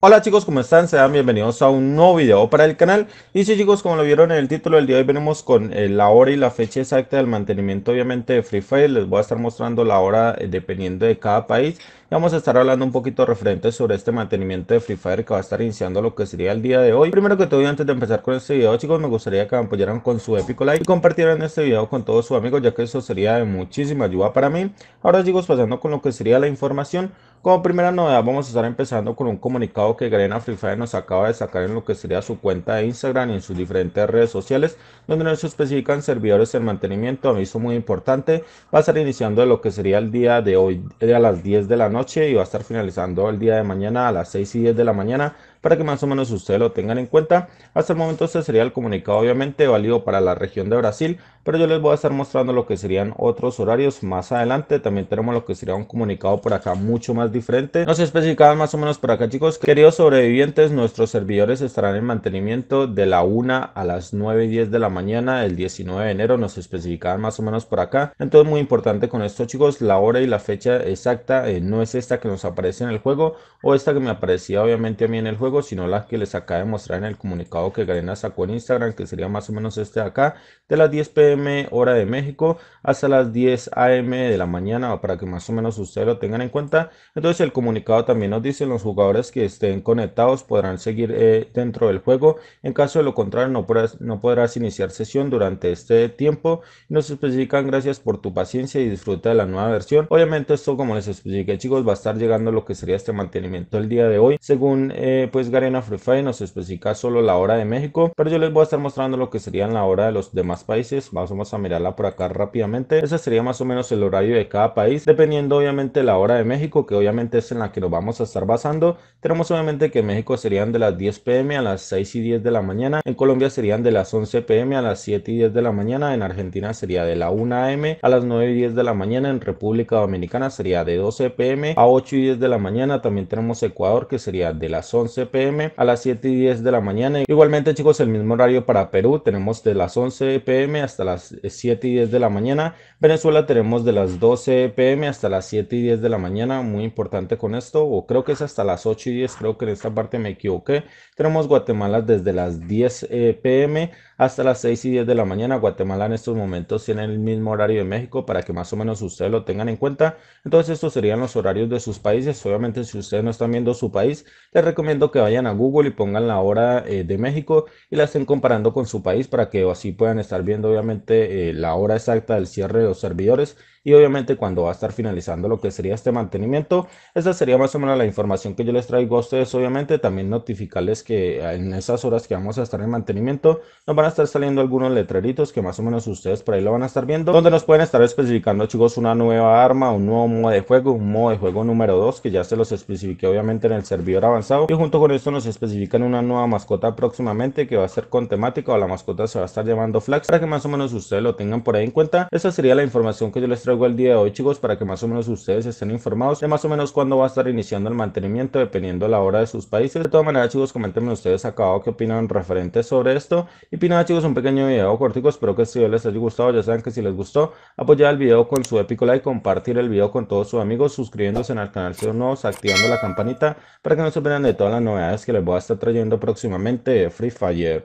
Hola chicos, ¿cómo están? Sean bienvenidos a un nuevo video para el canal Y sí chicos, como lo vieron en el título del día de hoy venimos con eh, la hora y la fecha exacta del mantenimiento obviamente de Free Fire Les voy a estar mostrando la hora eh, dependiendo de cada país Y vamos a estar hablando un poquito referente sobre este mantenimiento de Free Fire que va a estar iniciando lo que sería el día de hoy Primero que todo antes de empezar con este video chicos, me gustaría que me apoyaran con su épico like Y compartieran este video con todos sus amigos ya que eso sería de muchísima ayuda para mí Ahora chicos, pasando con lo que sería la información como primera novedad vamos a estar empezando con un comunicado que Garena Free Fire nos acaba de sacar en lo que sería su cuenta de Instagram y en sus diferentes redes sociales, donde nos especifican servidores en mantenimiento, a aviso muy importante, va a estar iniciando lo que sería el día de hoy a las 10 de la noche y va a estar finalizando el día de mañana a las 6 y 10 de la mañana para que más o menos ustedes lo tengan en cuenta. Hasta el momento este sería el comunicado obviamente válido para la región de Brasil, pero yo les voy a estar mostrando lo que serían otros horarios más adelante. También tenemos lo que sería un comunicado por acá mucho más diferente. Nos especificaban más o menos por acá chicos. Queridos sobrevivientes, nuestros servidores estarán en mantenimiento de la 1 a las 9 y 10 de la mañana del 19 de enero. Nos especificaban más o menos por acá. Entonces muy importante con esto chicos, la hora y la fecha exacta eh, no es esta que nos aparece en el juego o esta que me aparecía obviamente a mí en el juego sino las que les acaba de mostrar en el comunicado que Garena sacó en Instagram, que sería más o menos este de acá, de las 10 pm hora de México hasta las 10 am de la mañana, para que más o menos ustedes lo tengan en cuenta. Entonces el comunicado también nos dice, los jugadores que estén conectados podrán seguir eh, dentro del juego, en caso de lo contrario no podrás, no podrás iniciar sesión durante este tiempo. Nos especifican gracias por tu paciencia y disfruta de la nueva versión. Obviamente esto como les expliqué chicos va a estar llegando lo que sería este mantenimiento el día de hoy, según eh, pues es Garena Free Fire, nos especifica solo la hora de México, pero yo les voy a estar mostrando lo que serían la hora de los demás países, vamos a mirarla por acá rápidamente, ese sería más o menos el horario de cada país, dependiendo obviamente la hora de México, que obviamente es en la que nos vamos a estar basando, tenemos obviamente que en México serían de las 10 pm a las 6 y 10 de la mañana, en Colombia serían de las 11 pm a las 7 y 10 de la mañana, en Argentina sería de la 1 am a las 9 y 10 de la mañana, en República Dominicana sería de 12 pm a 8 y 10 de la mañana, también tenemos Ecuador que sería de las 11 pm a las 7 y 10 de la mañana. Igualmente chicos, el mismo horario para Perú, tenemos de las 11 pm hasta las 7 y 10 de la mañana. Venezuela tenemos de las 12 pm hasta las 7 y 10 de la mañana, muy importante con esto, o creo que es hasta las 8 y 10, creo que en esta parte me equivoqué. Tenemos Guatemala desde las 10 eh, pm hasta las 6 y 10 de la mañana. Guatemala en estos momentos tiene el mismo horario de México para que más o menos ustedes lo tengan en cuenta. Entonces estos serían los horarios de sus países. Obviamente si ustedes no están viendo su país, les recomiendo que vayan a Google y pongan la hora eh, de México y la estén comparando con su país para que así puedan estar viendo obviamente eh, la hora exacta del cierre de los servidores y obviamente cuando va a estar finalizando lo que sería este mantenimiento. Esa sería más o menos la información que yo les traigo a ustedes. Obviamente también notificarles que ah, en esas horas que vamos a estar en mantenimiento nos van a estar saliendo algunos letreritos que más o menos ustedes por ahí lo van a estar viendo, donde nos pueden estar especificando chicos una nueva arma, un nuevo modo de juego, un modo de juego número 2 que ya se los especifiqué obviamente en el servidor avanzado y junto con con esto nos especifican una nueva mascota próximamente que va a ser con temática o la mascota se va a estar llamando Flax para que más o menos ustedes lo tengan por ahí en cuenta. Esa sería la información que yo les traigo el día de hoy chicos para que más o menos ustedes estén informados de más o menos cuándo va a estar iniciando el mantenimiento dependiendo la hora de sus países. De todas maneras chicos comentenme ustedes acá abajo qué opinan referente sobre esto. Y pinada pues chicos un pequeño video cortico espero que este video les haya gustado. Ya saben que si les gustó apoyar el video con su épico like, compartir el video con todos sus amigos, suscribiéndose al canal si son nuevos, activando la campanita para que no se pierdan de todas las novedades es que les voy a estar trayendo próximamente Free Fire.